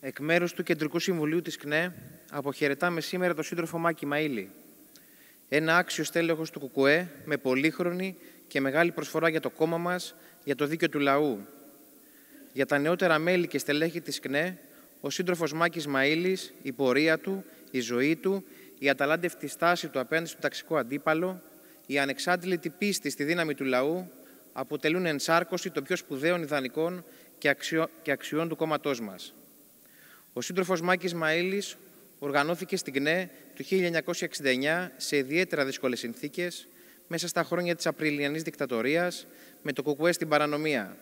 Εκ μέρους του Κεντρικού Συμβουλίου της ΚΝΕ αποχαιρετάμε σήμερα τον σύντροφο Μάκη Μαΐλη. Ένα άξιο στέλεχος του ΚΚΕ με πολύχρονη και μεγάλη προσφορά για το κόμμα μας, για το δίκαιο του λαού. Για τα νεότερα μέλη και στελέχη της ΚΝΕ, ο σύντροφος Μάκης Μαΐλης, η πορεία του, η ζωή του, η αταλάντευτη στάση του απέναντι στον ταξικό αντίπαλο, η ανεξάντλητη πίστη στη δύναμη του λαού αποτελούν ενσάρκωση των πιο σπουδαίων ιδανικών και αξιών του κόμματός μας. Ο σύντροφος Μάκης Μαήλη οργανώθηκε στην ΚΝΕ το 1969 σε ιδιαίτερα δύσκολες συνθήκες, μέσα στα χρόνια της Απριλιανής δικτατορίας, με το κουκουέ στην παρανομία.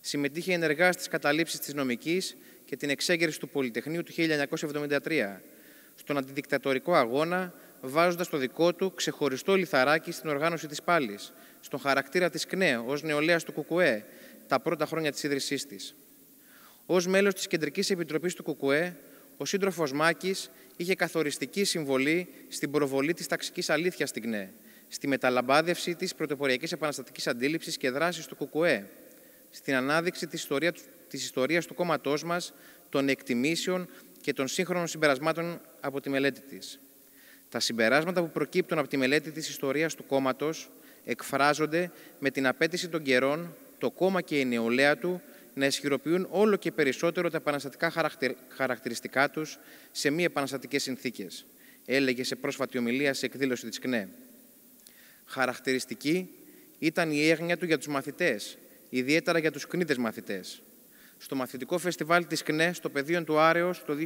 Συμμετείχε ενεργά στις καταλήψεις της νομικής και την εξέγερση του Πολυτεχνείου του 1973, στον αντιδικτατορικό αγώνα, βάζοντας το δικό του ξεχωριστό λιθαράκι στην οργάνωση της πάλης, στον χαρακτήρα της ΚΝΕ ως νεολαίας του Κουκουέ τα πρώτα χρόνια της ίδρυσής της. Ως μέλος της Κεντρικής Επιτροπής του ΚΚΕ, ο σύντροφος Μάκης είχε καθοριστική συμβολή στην προβολή της ταξικής αλήθειας στην ΚΝΕ, στη μεταλαμπάδευση της πρωτοποριακής επαναστατικής αντίληψης και δράσης του ΚΚΕ, στην ανάδειξη της ιστορία της ιστορίας του κόμματός μας, των εκτιμήσεων και των σύγχρονων συμπερασμάτων από τη μελέτη της. Τα συμπεράσματα που προκύπτουν από τη μελέτη της ιστορίας του κόμματος, εκφράζονται με την απέτηση των καιρών, το κόμμα και η νεολαία του να ισχυροποιούν όλο και περισσότερο τα επαναστατικά χαρακτηριστικά τους σε μη επαναστατικές συνθήκες, έλεγε σε πρόσφατη ομιλία σε εκδήλωση της ΚΝΕ. Χαρακτηριστική ήταν η έγνοια του για τους μαθητές, ιδιαίτερα για τους κνίτε μαθητές. Στο μαθητικό φεστιβάλ της ΚΝΕ στο πεδίο του Άρεος το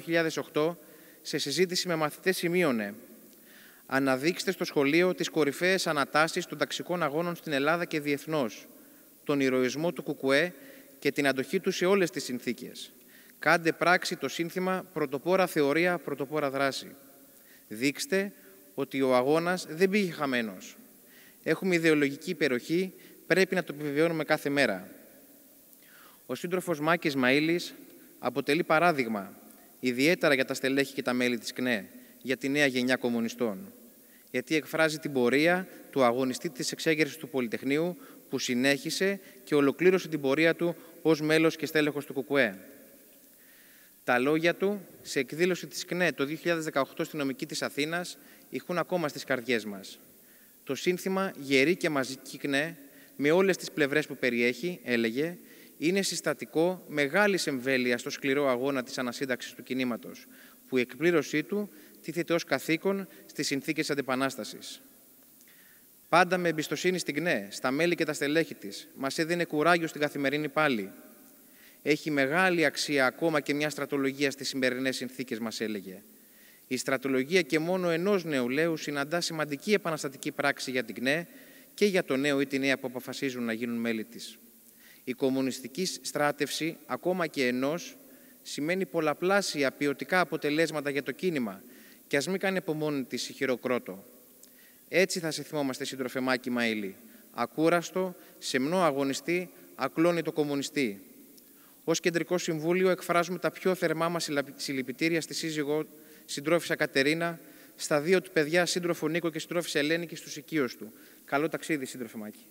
2008, σε συζήτηση με μαθητές, σημείωνε Αναδείξτε στο σχολείο τις κορυφαίες ανατάσεις των ταξικών αγώνων στην Ελλάδα και διεθνώς, τον ηρωισμό του Κουκουέ και την αντοχή τους σε όλες τις συνθήκες. Κάντε πράξη το σύνθημα «Πρωτοπόρα θεωρία, πρωτοπόρα δράση». Δείξτε ότι ο αγώνας δεν πήγε χαμένος. Έχουμε ιδεολογική υπεροχή, πρέπει να το επιβεβαιώνουμε κάθε μέρα. Ο σύντροφος Μάκης Μαΐλης αποτελεί παράδειγμα, ιδιαίτερα για τα στελέχη και τα μέλη της ΚΝΕ, για τη νέα γενιά κομμουνιστών. Γιατί εκφράζει την πορεία του αγωνιστή της εξέγερσης του Πολυτεχνείου, που συνέχισε και ολοκλήρωσε την πορεία του ως μέλος και στέλεχος του ΚΚΕ. Τα λόγια του, σε εκδήλωση της ΚΝΕ το 2018 στην νομική της Αθήνας, ηχούν ακόμα στις καρδιές μας. Το σύνθημα «Γερή και μαζική ΚΝΕ», με όλες τις πλευρές που περιέχει, έλεγε, είναι συστατικό μεγάλη εμβέλεια στο σκληρό αγώνα της ανασύνταξης του κινήματος, που η εκπλήρωσή του τίθεται ως καθήκον στις συνθήκες αντεπανάστασης. Πάντα με εμπιστοσύνη στην ΚΝΕ, στα μέλη και τα στελέχη της, μας έδινε κουράγιο στην καθημερινή πάλι. Έχει μεγάλη αξία ακόμα και μια στρατολογία στις σημερινές συνθήκες, μας έλεγε. Η στρατολογία και μόνο ενός νεολαίου συναντά σημαντική επαναστατική πράξη για την ΚΝΕ και για το νέο ή τη νέα που αποφασίζουν να γίνουν μέλη της. Η κομμουνιστική στράτευση, ακόμα και ενός, σημαίνει πολλαπλάσια ποιοτικά αποτελέσματα για το κίνημα, και ας μην κάνει από μόνη της χειροκρότο. Έτσι θα σε θυμόμαστε, σύντροφε Μάκη Μαΐλη, ακούραστο, σεμνό αγωνιστή, ακλόνητο κομμουνιστή. Ως Κεντρικό Συμβούλιο εκφράζουμε τα πιο θερμά μας συλληπιτήρια στη σύζυγό συντρόφισσα Κατερίνα, στα δύο του παιδιά, σύντροφο Νίκο και συντρόφισσα Ελένη και στους οικείους του. Καλό ταξίδι, σύντροφε Μάκη.